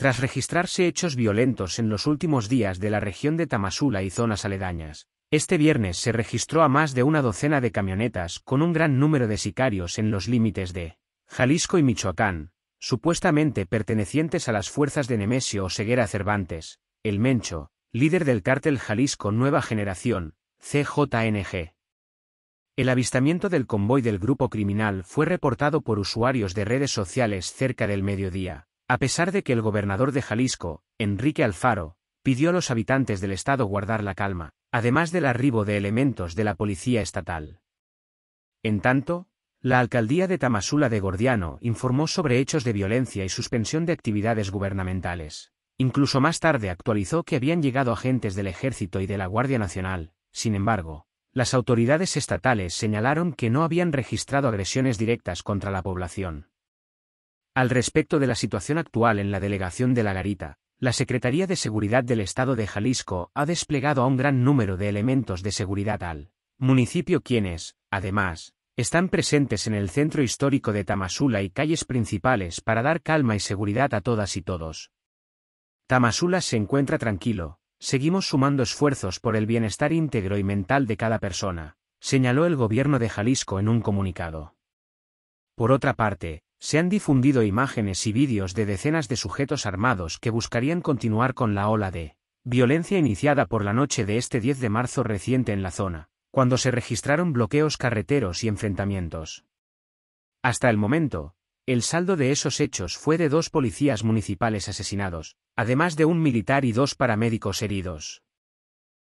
Tras registrarse hechos violentos en los últimos días de la región de Tamasula y zonas aledañas, este viernes se registró a más de una docena de camionetas con un gran número de sicarios en los límites de Jalisco y Michoacán, supuestamente pertenecientes a las fuerzas de Nemesio Seguera Cervantes, el Mencho, líder del cártel Jalisco Nueva Generación, CJNG. El avistamiento del convoy del grupo criminal fue reportado por usuarios de redes sociales cerca del mediodía a pesar de que el gobernador de Jalisco, Enrique Alfaro, pidió a los habitantes del estado guardar la calma, además del arribo de elementos de la policía estatal. En tanto, la alcaldía de Tamasula de Gordiano informó sobre hechos de violencia y suspensión de actividades gubernamentales. Incluso más tarde actualizó que habían llegado agentes del ejército y de la Guardia Nacional. Sin embargo, las autoridades estatales señalaron que no habían registrado agresiones directas contra la población. Al respecto de la situación actual en la delegación de La Garita, la Secretaría de Seguridad del Estado de Jalisco ha desplegado a un gran número de elementos de seguridad al municipio quienes, además, están presentes en el centro histórico de Tamasula y calles principales para dar calma y seguridad a todas y todos. Tamasula se encuentra tranquilo, seguimos sumando esfuerzos por el bienestar íntegro y mental de cada persona, señaló el gobierno de Jalisco en un comunicado. Por otra parte, se han difundido imágenes y vídeos de decenas de sujetos armados que buscarían continuar con la ola de violencia iniciada por la noche de este 10 de marzo reciente en la zona, cuando se registraron bloqueos carreteros y enfrentamientos. Hasta el momento, el saldo de esos hechos fue de dos policías municipales asesinados, además de un militar y dos paramédicos heridos.